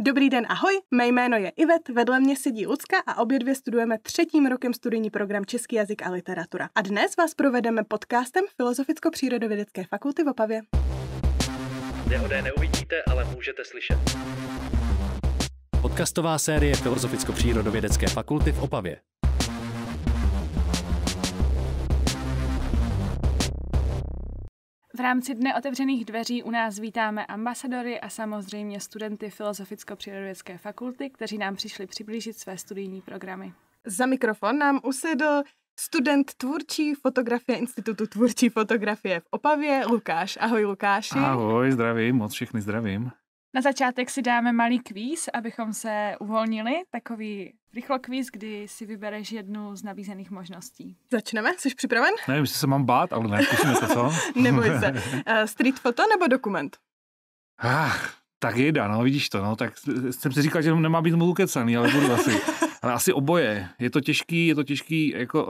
Dobrý den, ahoj, mé jméno je Ivet, vedle mě sedí Lucka a obě dvě studujeme třetím rokem studijní program Český jazyk a literatura. A dnes vás provedeme podcastem Filozoficko-přírodovědecké fakulty v Opavě. Nehodé neuvidíte, ale můžete slyšet. Podcastová série Filozoficko-přírodovědecké fakulty v Opavě. V rámci Dne otevřených dveří u nás vítáme ambasadory a samozřejmě studenty Filozoficko-přírodovědské fakulty, kteří nám přišli přiblížit své studijní programy. Za mikrofon nám usedl student tvůrčí fotografie Institutu tvůrčí fotografie v Opavě, Lukáš. Ahoj Lukáši. Ahoj, zdravím, moc všechny zdravím. Na začátek si dáme malý kvíz, abychom se uvolnili, takový Rychlo kvíz, kdy si vybereš jednu z nabízených možností. Začneme? Jsi připraven? Nevím, jestli se mám bát, ale ne, zkusíme to, co? Neboj se. Uh, street foto nebo dokument? Ah, tak jeda, no, vidíš to, no, tak jsem si říkal, že nemá být mluvu kecaný, ale budu asi. Ale asi oboje. Je to těžký, je to těžký jako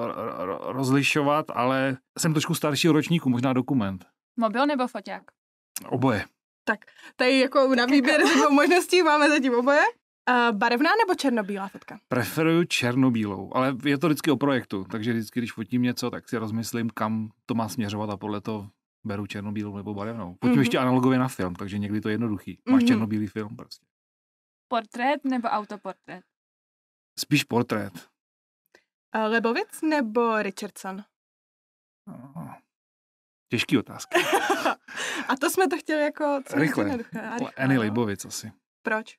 rozlišovat, ale jsem trošku staršího ročníku, možná dokument. Mobil nebo foťák? Oboje. Tak, tady jako na jako- výběr jako... možností máme zatím oboje. Uh, barevná nebo černobílá fotka? Preferuju černobílou, ale je to vždycky o projektu, takže vždycky, když fotím něco, tak si rozmyslím, kam to má směřovat a podle toho beru černobílou nebo barevnou. Fotím mm-hmm. ještě analogově na film, takže někdy to je jednoduchý. Máš mm-hmm. černobílý film prostě. Portrét nebo autoportrét? Spíš portrét. Uh, eh, Lebovic nebo Richardson? Uh, těžký otázka. a to jsme to chtěli jako... Rychle. Jako rychle. Annie no. Lebovic asi. Proč?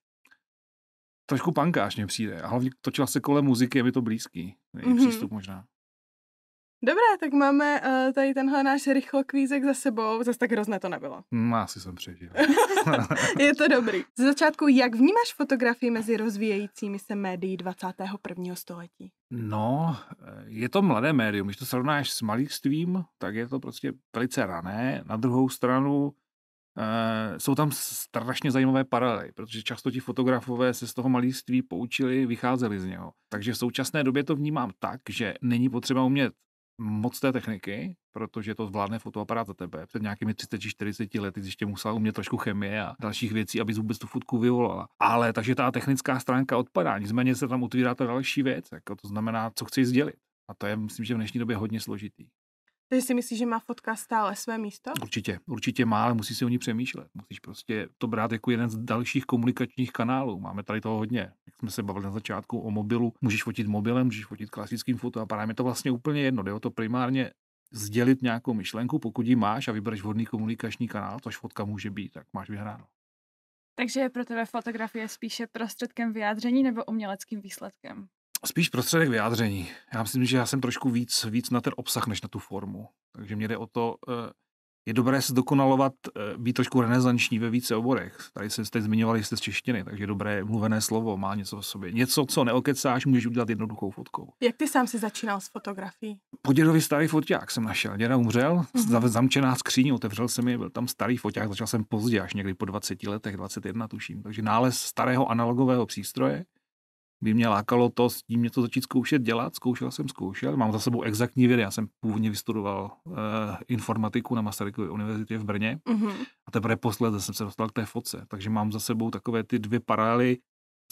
trošku pankáš mě přijde. A hlavně točila se kolem muziky, je mi to blízký. Její mm-hmm. přístup možná. Dobré, tak máme uh, tady tenhle náš rychlokvízek za sebou. Zase tak hrozné to nebylo. No, asi jsem přežil. je to dobrý. Z začátku, jak vnímáš fotografii mezi rozvíjejícími se médií 21. století? No, eh, je to mladé médium. Když to srovnáš s stvím, tak je to prostě velice rané. Na druhou stranu Eh, jsou tam strašně zajímavé paralely, protože často ti fotografové se z toho malíství poučili, vycházeli z něho. Takže v současné době to vnímám tak, že není potřeba umět moc té techniky, protože to zvládne fotoaparát za tebe. Před nějakými 30-40 lety ještě musela umět trošku chemie a dalších věcí, aby vůbec tu fotku vyvolala. Ale takže ta technická stránka odpadá, nicméně se tam utvírá ta další věc, jako to znamená, co chci sdělit. A to je, myslím, že v dnešní době hodně složitý. Takže si myslíš, že má fotka stále své místo? Určitě, určitě má, ale musí si o ní přemýšlet. Musíš prostě to brát jako jeden z dalších komunikačních kanálů. Máme tady toho hodně. Jak jsme se bavili na začátku o mobilu, můžeš fotit mobilem, můžeš fotit klasickým fotoaparátem, je to vlastně úplně jedno. Jde o to primárně sdělit nějakou myšlenku, pokud ji máš a vybereš vhodný komunikační kanál, což fotka může být, tak máš vyhráno. Takže je pro tebe fotografie spíše prostředkem vyjádření nebo uměleckým výsledkem? spíš prostředek vyjádření. Já myslím, že já jsem trošku víc, víc na ten obsah, než na tu formu. Takže mě jde o to, eh, je dobré se dokonalovat, eh, být trošku renesanční ve více oborech. Tady jsem teď zmiňovali, jste z češtiny, takže dobré mluvené slovo má něco v sobě. Něco, co neokecáš, můžeš udělat jednoduchou fotkou. Jak ty sám si začínal s fotografií? Po dědovi starý foták jsem našel. Děda umřel, mm-hmm. zamčená skříň, otevřel jsem je, byl tam starý foták, začal jsem pozdě, až někdy po 20 letech, 21 tuším. Takže nález starého analogového přístroje, by mě lákalo to s tím něco začít zkoušet dělat. Zkoušel jsem, zkoušel. Mám za sebou exaktní vědy. Já jsem původně vystudoval uh, informatiku na Masarykově univerzitě v Brně mm-hmm. a teprve posledně jsem se dostal k té fotce. Takže mám za sebou takové ty dvě paralely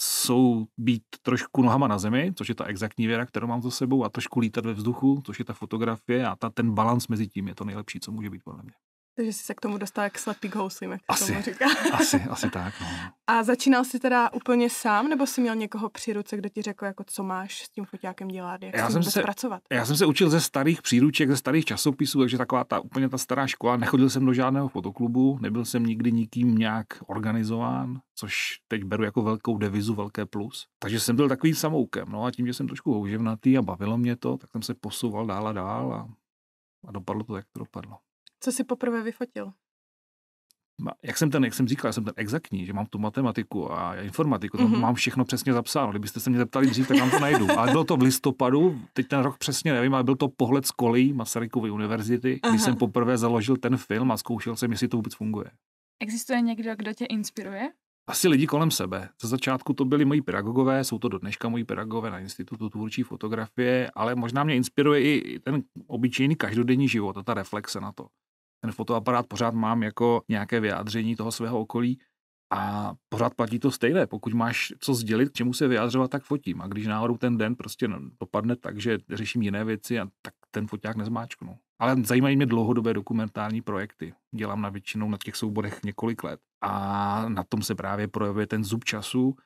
jsou být trošku nohama na zemi, což je ta exaktní věra, kterou mám za sebou, a trošku lítat ve vzduchu, což je ta fotografie a ta, ten balans mezi tím je to nejlepší, co může být podle mě. Takže jsi se k tomu dostal jak slepý k houslím, jak asi, tomu říká. asi, asi tak, no. A začínal jsi teda úplně sám, nebo jsi měl někoho při ruce, kdo ti řekl, jako co máš s tím foťákem dělat, jak já jsem se, pracovat? Já jsem se učil ze starých příruček, ze starých časopisů, takže taková ta úplně ta stará škola. Nechodil jsem do žádného fotoklubu, nebyl jsem nikdy nikým nějak organizován, což teď beru jako velkou devizu, velké plus. Takže jsem byl takovým samoukem, no a tím, že jsem trošku houževnatý a bavilo mě to, tak jsem se posouval dál a dál a, a dopadlo to, jak to dopadlo. Co si poprvé vyfotil? jak jsem ten, jak jsem říkal, já jsem ten exaktní, že mám tu matematiku a informatiku, tam mm-hmm. mám všechno přesně zapsáno. Kdybyste se mě zeptali dřív, tak vám to najdu. Ale bylo to v listopadu, teď ten rok přesně nevím, ale byl to pohled z kolí Masarykovy univerzity, Aha. jsem poprvé založil ten film a zkoušel jsem, jestli to vůbec funguje. Existuje někdo, kdo tě inspiruje? Asi lidi kolem sebe. Ze začátku to byli moji pedagogové, jsou to do dneška moji pedagogové na Institutu tvůrčí fotografie, ale možná mě inspiruje i ten obyčejný každodenní život a ta reflexe na to ten fotoaparát pořád mám jako nějaké vyjádření toho svého okolí a pořád platí to stejné. Pokud máš co sdělit, k čemu se vyjádřovat, tak fotím. A když náhodou ten den prostě dopadne tak, že řeším jiné věci, a tak ten foták nezmáčknu. Ale zajímají mě dlouhodobé dokumentární projekty. Dělám na většinou na těch souborech několik let. A na tom se právě projevuje ten zub času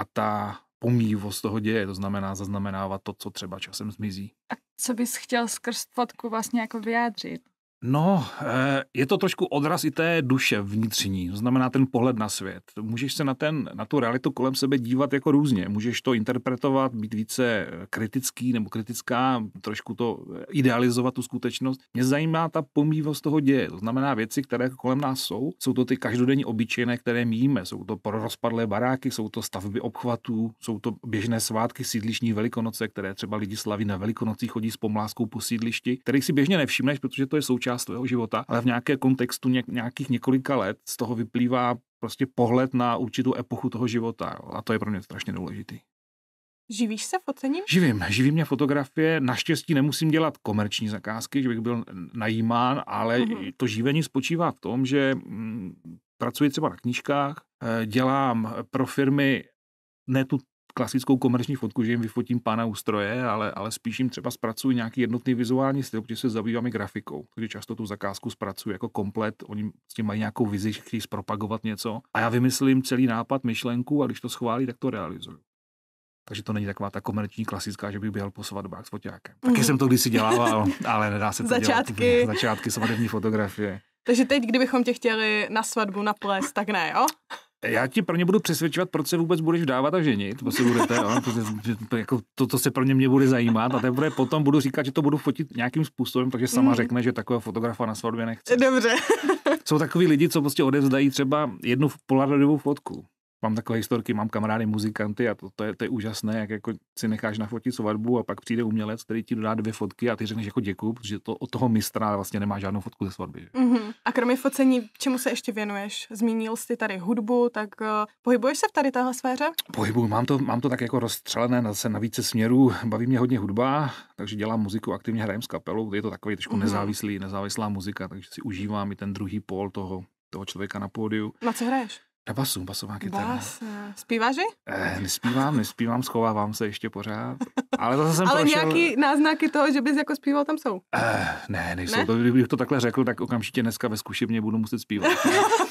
a ta pomývost toho děje, to znamená zaznamenávat to, co třeba časem zmizí. A co bys chtěl skrz fotku vlastně jako vyjádřit? No, eh, je to trošku odraz i té duše vnitřní, to znamená ten pohled na svět. Můžeš se na, ten, na tu realitu kolem sebe dívat jako různě. Můžeš to interpretovat, být více eh, kritický nebo kritická, trošku to eh, idealizovat, tu skutečnost. Mě zajímá ta pomývost toho děje, to znamená věci, které kolem nás jsou. Jsou to ty každodenní obyčejné, které míjíme. jsou to rozpadlé baráky, jsou to stavby obchvatů, jsou to běžné svátky, sídlišní velikonoce, které třeba lidi slaví na velikonocích, chodí s pomláskou po sídlišti, kterých si běžně nevšimneš, protože to je součást část svého života, ale v nějaké kontextu něk nějakých několika let z toho vyplývá prostě pohled na určitou epochu toho života. A to je pro mě strašně důležitý. Živíš se focením? Živím. Živí mě fotografie. Naštěstí nemusím dělat komerční zakázky, že bych byl najímán, ale uh-huh. to živení spočívá v tom, že mm, pracuji třeba na knížkách, eh, dělám pro firmy ne tu klasickou komerční fotku, že jim vyfotím pána ústroje, ale, ale spíš jim třeba zpracuji nějaký jednotný vizuální styl, protože se zabývám i grafikou. Takže často tu zakázku zpracuji jako komplet, oni s tím mají nějakou vizi, chtějí zpropagovat něco a já vymyslím celý nápad, myšlenku a když to schválí, tak to realizuju. Takže to není taková ta komerční klasická, že bych běhal po svatbách s fotákem. Taky mm. jsem to kdysi dělával, ale nedá se to Začátky. dělat. Začátky svatební fotografie. Takže teď, kdybychom tě chtěli na svatbu ples, tak ne, jo? já ti pro ně budu přesvědčovat, proč se vůbec budeš vdávat a ženit, to se budete, jo, no, jako to, to se pro ně mě bude zajímat a teprve potom budu říkat, že to budu fotit nějakým způsobem, takže sama mm. řekne, že takového fotografa na svatbě nechce. Dobře. Jsou takový lidi, co prostě odevzdají třeba jednu polaroidovou fotku mám takové historky, mám kamarády muzikanty a to, to, je, to je úžasné, jak jako si necháš nafotit svatbu a pak přijde umělec, který ti dodá dvě fotky a ty řekneš jako děkuju, protože to od toho mistra vlastně nemá žádnou fotku ze svatby. Že? Mm-hmm. A kromě focení, čemu se ještě věnuješ? Zmínil jsi tady hudbu, tak uh, pohybuješ se v tady téhle sféře? Pohybuju, mám to, mám to tak jako rozstřelené zase na více směrů, baví mě hodně hudba, takže dělám muziku, aktivně hrajem s kapelou, je to takový trošku mm-hmm. nezávislý, nezávislá muzika, takže si užívám i ten druhý pól toho, toho člověka na pódiu. Na co hraješ? A basu, basová kytara. Bas, Zpíváš vy? Eh, nespívám, nespívám, schovávám se ještě pořád. Ale zase jsem Ale prošel... nějaký náznaky toho, že bys jako zpíval, tam jsou? Eh, ne, nejsou. Ne? To, kdybych to takhle řekl, tak okamžitě dneska ve zkušebně budu muset zpívat.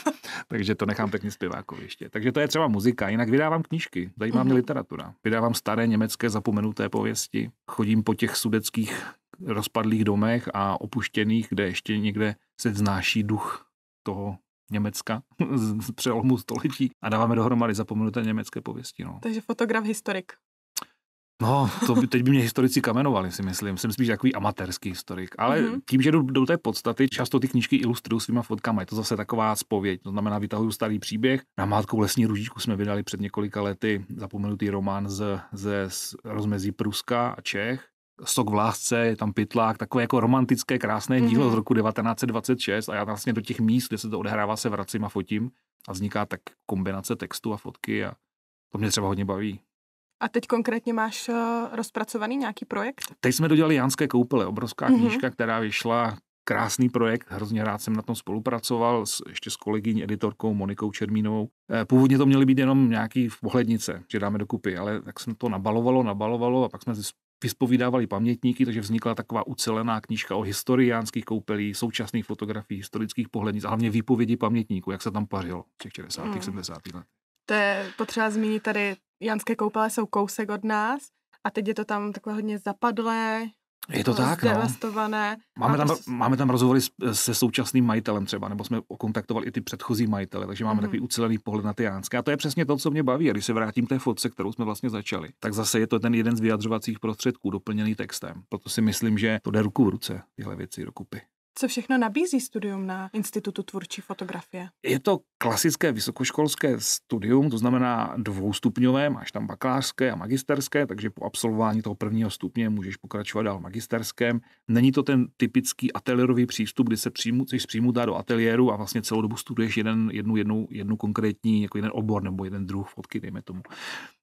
Takže to nechám pěkně zpěvákovi ještě. Takže to je třeba muzika. Jinak vydávám knížky, zajímá mm-hmm. mě mhm. literatura. Vydávám staré německé zapomenuté pověsti. Chodím po těch sudeckých rozpadlých domech a opuštěných, kde ještě někde se vznáší duch toho Německa z přelomu století a dáváme dohromady zapomenuté německé pověsti. No. Takže fotograf, historik. No, to by, teď by mě historici kamenovali, si myslím. Jsem spíš takový amatérský historik. Ale mm-hmm. tím, že jdu do té podstaty, často ty knížky ilustruju svýma fotkama. Je to zase taková spověď. To znamená, vytahuju starý příběh. Na mátkou lesní ružičku jsme vydali před několika lety zapomenutý román z, ze z rozmezí Pruska a Čech. Sok v lásce, je tam pytlák, takové jako romantické, krásné dílo mm-hmm. z roku 1926 a já vlastně do těch míst, kde se to odehrává, se vracím a fotím a vzniká tak kombinace textu a fotky a to mě třeba hodně baví. A teď konkrétně máš eh, rozpracovaný nějaký projekt? Teď jsme dodělali Jánské koupele, obrovská mm-hmm. knížka, která vyšla, krásný projekt, hrozně rád jsem na tom spolupracoval s, ještě s kolegyní editorkou Monikou Čermínovou. Eh, původně to měly být jenom nějaký pohlednice, že dáme dokupy, ale tak jsem to nabalovalo, nabalovalo a pak jsme vyspovídávali pamětníky, takže vznikla taková ucelená knížka o historiánských koupelí, současných fotografií, historických pohlednic a hlavně výpovědi pamětníků, jak se tam pařilo v těch 60. Hmm. 70. let. To je potřeba zmínit tady, Janské koupele jsou kousek od nás a teď je to tam takhle hodně zapadlé, je to tak, No. Máme, tam, máme tam rozhovory se současným majitelem třeba, nebo jsme kontaktovali i ty předchozí majitele, takže máme mm-hmm. takový ucelený pohled na ty jánské. A to je přesně to, co mě baví. A když se vrátím k té fotce, kterou jsme vlastně začali, tak zase je to ten jeden z vyjadřovacích prostředků, doplněný textem. Proto si myslím, že to jde ruku v ruce, tyhle věci dokupy. Co všechno nabízí studium na Institutu tvůrčí fotografie? Je to klasické vysokoškolské studium, to znamená dvoustupňové, máš tam bakalářské a magisterské, takže po absolvování toho prvního stupně můžeš pokračovat dál magisterském. Není to ten typický ateliérový přístup, kdy se přijmu, chceš dá do ateliéru a vlastně celou dobu studuješ jeden, jednu, jednu, jednu konkrétní, jako jeden obor nebo jeden druh fotky, dejme tomu.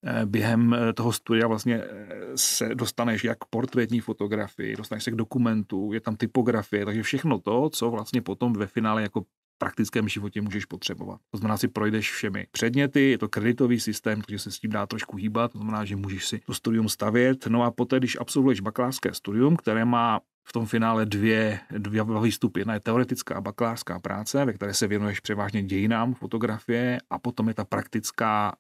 Eh, během eh, toho studia vlastně eh, se dostaneš jak portrétní fotografii, dostaneš se k dokumentu, je tam typografie, takže všechno všechno to, co vlastně potom ve finále jako praktickém životě můžeš potřebovat. To znamená, si projdeš všemi předměty, je to kreditový systém, takže se s tím dá trošku hýbat, to znamená, že můžeš si to studium stavět. No a poté, když absolvuješ bakalářské studium, které má v tom finále dvě, dvě výstupy. Jedna je teoretická bakalářská práce, ve které se věnuješ převážně dějinám fotografie a potom je ta praktická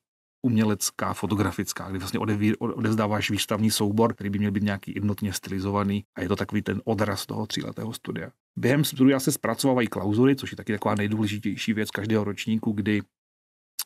umělecká, fotografická, kdy vlastně odevý, odevzdáváš výstavní soubor, který by měl být nějaký jednotně stylizovaný a je to takový ten odraz toho tříletého studia. Během studia se zpracovávají klauzury, což je taky taková nejdůležitější věc každého ročníku, kdy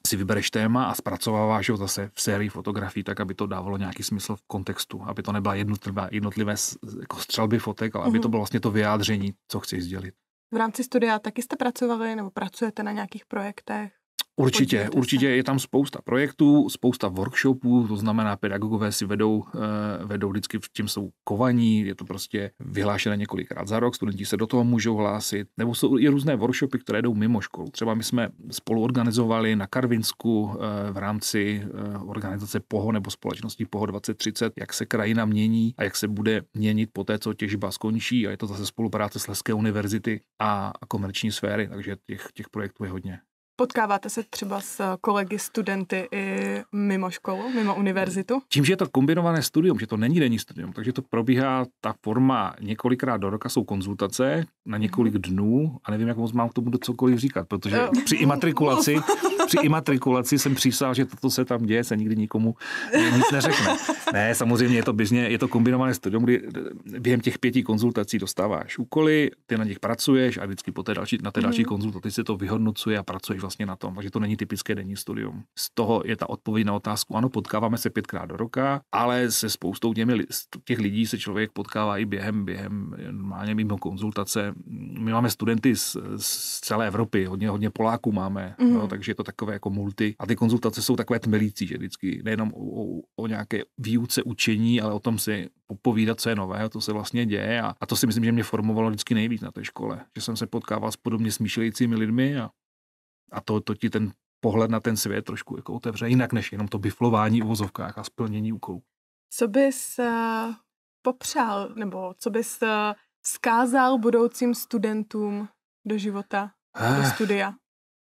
si vybereš téma a zpracováváš ho zase v sérii fotografií, tak aby to dávalo nějaký smysl v kontextu, aby to nebyla jednotlivá, jednotlivé jako střelby fotek, ale mm-hmm. aby to mhm. bylo vlastně to vyjádření, co chceš sdělit. V rámci studia taky jste pracovali nebo pracujete na nějakých projektech? Určitě, Podívejte určitě je tam spousta projektů, spousta workshopů, to znamená, pedagogové si vedou, eh, vedou vždycky, v tím jsou kovaní, je to prostě vyhlášené několikrát za rok, studenti se do toho můžou hlásit, nebo jsou i různé workshopy, které jdou mimo školu. Třeba my jsme spolu organizovali na Karvinsku eh, v rámci eh, organizace POHO nebo společnosti POHO 2030, jak se krajina mění a jak se bude měnit po té, co těžba skončí a je to zase spolupráce s Leské univerzity a komerční sféry, takže těch, těch projektů je hodně. Potkáváte se třeba s kolegy, studenty i mimo školu, mimo univerzitu? Tím, že je to kombinované studium, že to není denní studium, takže to probíhá ta forma několikrát do roka, jsou konzultace na několik dnů a nevím, jak moc mám k tomu do cokoliv říkat, protože eh, při imatrikulaci při imatrikulaci jsem přísal, že toto se tam děje, se nikdy nikomu nic neřekne. Ne, samozřejmě je to běžně, je to kombinované studium, kdy eh, během těch pěti konzultací dostáváš úkoly, ty na nich pracuješ a vždycky po té další, na té další mm. konzultaci se to vyhodnocuje a pracuješ vlastně na tom. Takže to není typické denní studium. Z toho je ta odpověď na otázku, ano, potkáváme se pětkrát do roka, ale se spoustou těmi, těch lidí se člověk potkává i během, během eh, normálně mimo konzultace. My máme studenty z, z celé Evropy, hodně, hodně Poláků máme, mm. no, takže je to tak takové jako multi a ty konzultace jsou takové tmelící, že vždycky nejenom o, o, o nějaké výuce učení, ale o tom si popovídat, co je nového, to se vlastně děje a, a to si myslím, že mě formovalo vždycky nejvíc na té škole, že jsem se potkával s podobně smýšlejícími lidmi a, a to, to ti ten pohled na ten svět trošku jako otevře jinak než jenom to biflování v vozovkách a splnění úkolů. Co bys eh, popřál nebo co bys eh, vzkázal budoucím studentům do života, do eh. studia?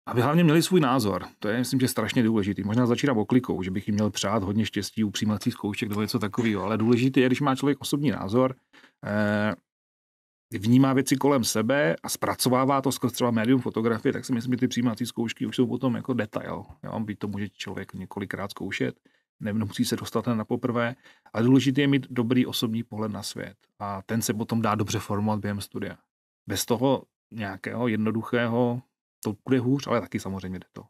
Aby hlavně měli svůj názor, to je, myslím, že strašně důležitý. Možná začínám oklikou, že bych jim měl přát hodně štěstí u přijímacích zkoušek nebo něco takového, ale důležité je, když má člověk osobní názor, eh, vnímá věci kolem sebe a zpracovává to skrz třeba médium fotografie, tak si myslím, že ty přijímací zkoušky už jsou potom jako detail. Jo? Byť to může člověk několikrát zkoušet, nemusí se dostat na poprvé, ale důležité je mít dobrý osobní pohled na svět a ten se potom dá dobře formovat během studia. Bez toho nějakého jednoduchého to bude hůř, ale taky samozřejmě jde to.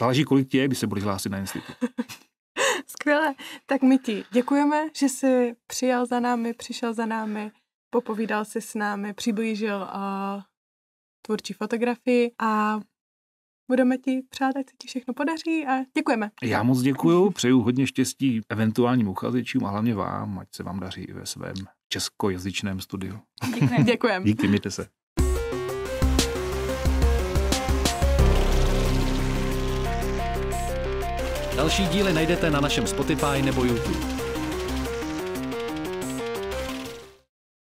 Záleží, kolik tě je, když se budeš hlásit na institut. Skvěle. Tak my ti děkujeme, že jsi přijal za námi, přišel za námi, popovídal si s námi, přiblížil a tvůrčí fotografii a budeme ti přát, ať se ti všechno podaří a děkujeme. Já moc děkuju, přeju hodně štěstí eventuálním uchazečům a hlavně vám, ať se vám daří i ve svém českojazyčném studiu. Děkujeme. Děkujem. Díky, mějte se. Další díly najdete na našem Spotify nebo YouTube.